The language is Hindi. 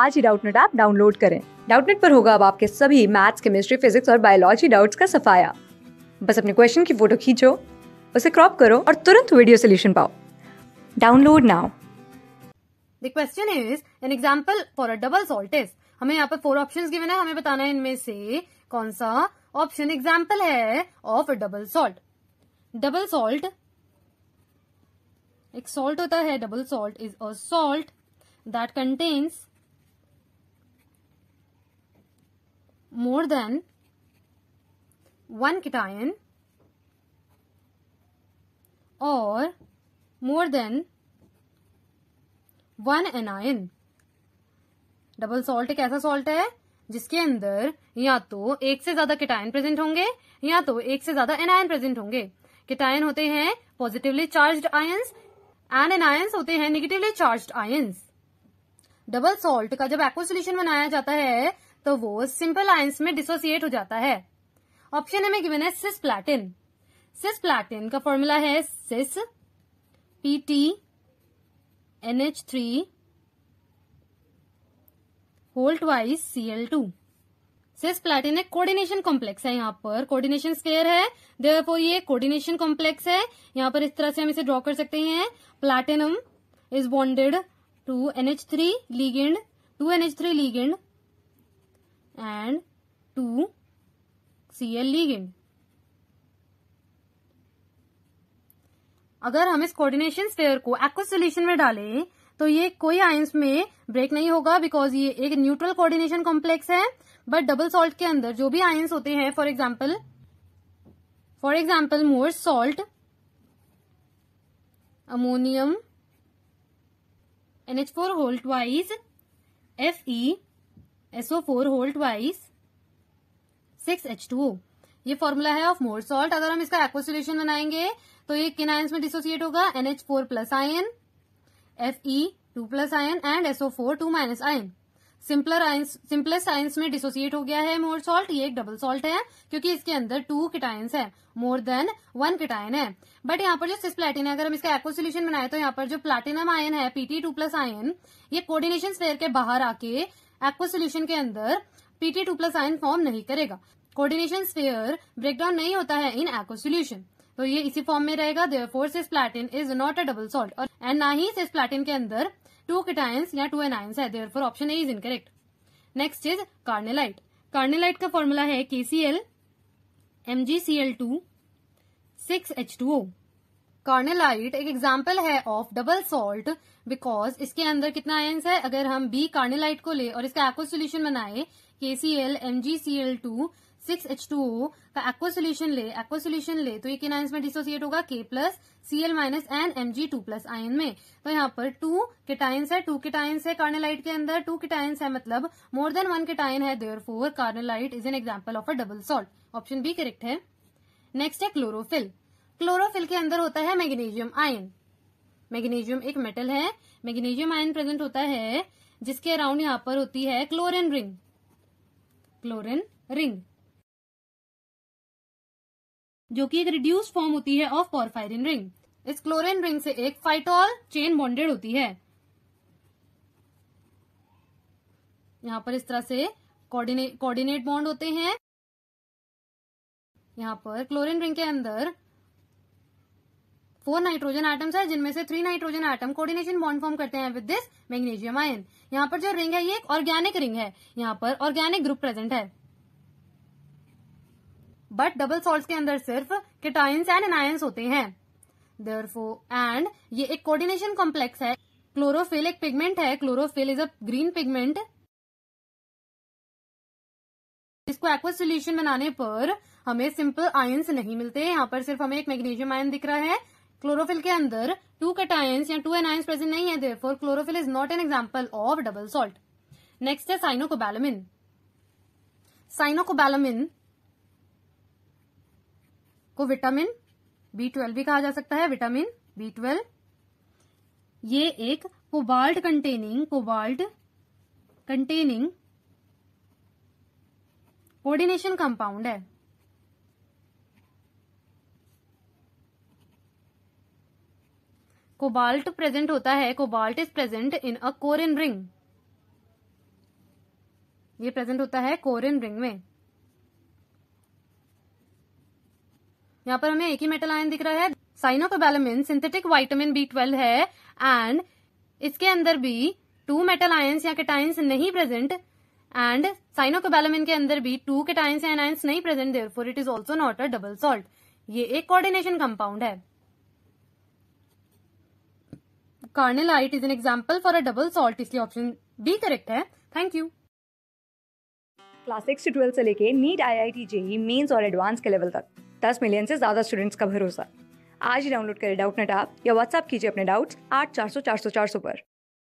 आज ही डाउटनेट ऐप डाउनलोड करें डाउटनेट पर होगा अब आपके सभी मैथ्स केमिस्ट्री फिजिक्स और बायोलॉजी डाउट्स का सफाया बस अपने क्वेश्चन की फोटो खींचो उसे क्रॉप करो और तुरंत वीडियो सोल्यूशन पाओ download now the question is an example for a double salt is हमें यहाँ पर फोर ऑप्शन गिवन है हमें बताना है इनमें से कौन सा ऑप्शन एग्जाम्पल है of double salt double salt एक सॉल्ट होता है double salt is a salt that contains more than one cation or more than one anion double salt एक ऐसा सॉल्ट है जिसके अंदर या तो एक से ज्यादा किटायन प्रेजेंट होंगे या तो एक से ज्यादा एनायन प्रेजेंट होंगे किटायन होते हैं positively charge ions and anions होते हैं negatively charge ions double salt का जब एक्व सोल्यूशन बनाया जाता है तो वो सिंपल आयंस में डिसोसिएट हो जाता है ऑप्शन हमें गिवन है सिस प्लैटिन सिस प्लैटिन का फॉर्मूला है cis P T N H three whole twice L L two cisplatin coordination complex है यहाँ पर कोऑर्डिनेशन स्केयर है देयरफॉर ये कोऑर्डिनेशन कॉम्प्लेक्स है यहाँ पर इस तरह से हम इसे ड्रॉ कर सकते हैं platinum is bonded to NH three ligand two NH three ligand and 2 Cl ligand. अगर हम इस कोऑर्डिनेशन स्टेयर को एक्व सोल्यूशन में डालें तो ये कोई आयंस में ब्रेक नहीं होगा बिकॉज ये एक न्यूट्रल कोऑर्डिनेशन कॉम्प्लेक्स है बट डबल सॉल्ट के अंदर जो भी आयंस होते हैं for example for example Mohr salt ammonium NH four whole वाइज एफई SO4 होल ट्वाइस 6H2O ये फॉर्मूला है ऑफ मोर सॉल्ट अगर हम इसका एक्वा सोल्यूशन बनाएंगे तो ये किन आयन में डिसोसिएट होगा NH four plus ion F E two plus ion and SO four two minus ion simpler ions simplest ions में डिसोसिएट हो गया है मोर सॉल्ट ये एक डबल सॉल्ट है क्योंकि इसके अंदर टू किटायंस है मोर देन वन किटायन है बट यहाँ पर जो सिस्प्लैटिन है अगर हम इसका एक्वा सोल्यूशन बनाए तो यहाँ पर जो प्लेटिनम आयन है पीटी टू प्लस आयन ये कोऑर्डिनेशन स्पेयर के बाहर आके एक्वा सोल्यूशन के अंदर Pt two plus ion form नहीं करेगा कोऑर्डिनेशन स्पेयर ब्रेकडाउन नहीं होता है इन एक्वा सोल्यूशन तो ये इसी फॉर्म में रहेगा therefore cisplatin is not a double salt और एंड ना ही सिस प्लैटिन के अंदर टू किटायंस या टू एनायंस है there option A is incorrect next is carnallite carnallite का फॉर्मूला है K C L M G C L two six H two O carnallite एक एग्जाम्पल है ऑफ डबल सॉल्ट बिकॉज इसके अंदर कितना आयंस है अगर हम बी कार्नेलाइट को ले और इसका एक्वा सोल्यूशन बनाए K C MgCl two six H two O का एक्वा सोल्यूशन ले एक्वा सोल्यूशन ले तो ये किन आयंस में डिसोसिएट होगा K plus C L minus and M G two plus ion में तो यहाँ पर टू किटाइंस है टू किटाइंस है कार्नेलाइट के अंदर टू किटाइंस है मतलब मोर देन वन किटाइन है therefore carnallite is an example of a double salt option B correct है नेक्स्ट है क्लोरोफिल क्लोरोफिल के अंदर होता है मैग्नीशियम आयन मैग्नीशियम एक मेटल है मैग्नीशियम आयन प्रेजेंट होता है जिसके अराउंड यहाँ पर होती है क्लोरिन रिंग क्लोरिन रिंग जो कि एक रिड्यूस फॉर्म होती है ऑफ पोरफायरिन रिंग इस क्लोरिन रिंग से एक फाइटोल चेन बॉन्डेड होती है यहां पर इस तरह से कोऑर्डिनेट बॉन्ड होते हैं यहाँ पर क्लोरिन रिंग के अंदर फोर नाइट्रोजन आइटम्स है जिनमें से three nitrogen atom coordination bond form करते हैं विद दिस मैग्नीशियम आयन यहाँ पर जो रिंग है ये एक ऑर्गेनिक रिंग है यहाँ पर ऑर्गेनिक ग्रुप प्रेजेंट है बट डबल सॉल्ट के अंदर सिर्फ केटाइन्स एंड एनायंस होते हैं देयरफो एंड ये एक कोर्डिनेशन कॉम्प्लेक्स है क्लोरोफिल एक पिगमेंट है chlorophyll is a green pigment इसको एक्वा सोल्यूशन बनाने पर हमें सिंपल आयंस नहीं मिलते यहाँ पर सिर्फ हमें एक मैग्नीशियम आयन दिख रहा है क्लोरोफिल के अंदर टू कटायंस या टू एनायंस प्रेजेंट नहीं है therefore chlorophyll is not an example of double salt next है साइनोकोबैलमिन साइनोकोबैलमिन को विटामिन बी ट्वेल्व भी कहा जा सकता है विटामिन बी ट्वेल्व ये एक cobalt containing cobalt containing coordination compound है कोबाल्ट प्रेजेंट होता है cobalt is present in a corrin ring ये प्रेजेंट होता है कोरिन रिंग में यहां पर हमें एक ही मेटल आयन दिख रहा है cyanocobalamin synthetic vitamin B twelve है एंड इसके अंदर भी टू मेटल आयन्स या केटाइंस नहीं प्रेजेंट एंड साइनोकोबेलमिन के अंदर भी टू केटाइंस या एनाइंस नहीं present therefore it is also not a double salt ये एक कोऑर्डिनेशन कंपाउंड है carnallite is an example for a double salt इसलिए ऑप्शन बी करेक्ट है थैंक यू क्लास सिक्स से ट्वेल्थ से लेके NEET I I T JEE Mains और एडवांस के लेवल तक दस मिलियन से ज्यादा स्टूडेंट्स का भरोसा आज ही डाउनलोड करें डाउट नेट आप या व्हाट्सअप कीजिए अपने डाउट्स आठ चार सौ चार सौ चार सौ पर